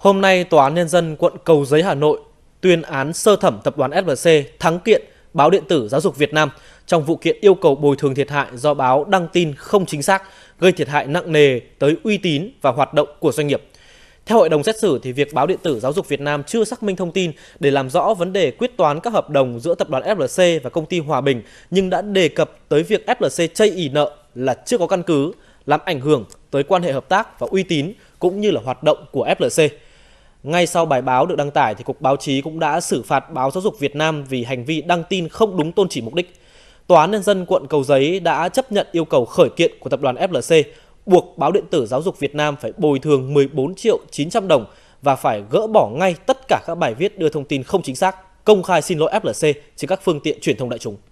Hôm nay, Tòa án Nhân dân quận Cầu Giấy Hà Nội tuyên án sơ thẩm tập đoàn FLC thắng kiện báo điện tử giáo dục Việt Nam trong vụ kiện yêu cầu bồi thường thiệt hại do báo đăng tin không chính xác, gây thiệt hại nặng nề tới uy tín và hoạt động của doanh nghiệp. Theo hội đồng xét xử thì việc báo điện tử Giáo dục Việt Nam chưa xác minh thông tin để làm rõ vấn đề quyết toán các hợp đồng giữa tập đoàn FLC và công ty Hòa Bình nhưng đã đề cập tới việc FLC chây ỉ nợ là chưa có căn cứ làm ảnh hưởng tới quan hệ hợp tác và uy tín cũng như là hoạt động của FLC. Ngay sau bài báo được đăng tải thì Cục Báo chí cũng đã xử phạt báo Giáo dục Việt Nam vì hành vi đăng tin không đúng tôn chỉ mục đích. Tòa án nhân dân quận Cầu Giấy đã chấp nhận yêu cầu khởi kiện của tập đoàn FLC buộc báo điện tử Giáo dục Việt Nam phải bồi thường 14 triệu 900 đồng và phải gỡ bỏ ngay tất cả các bài viết đưa thông tin không chính xác, công khai xin lỗi FLC trên các phương tiện truyền thông đại chúng.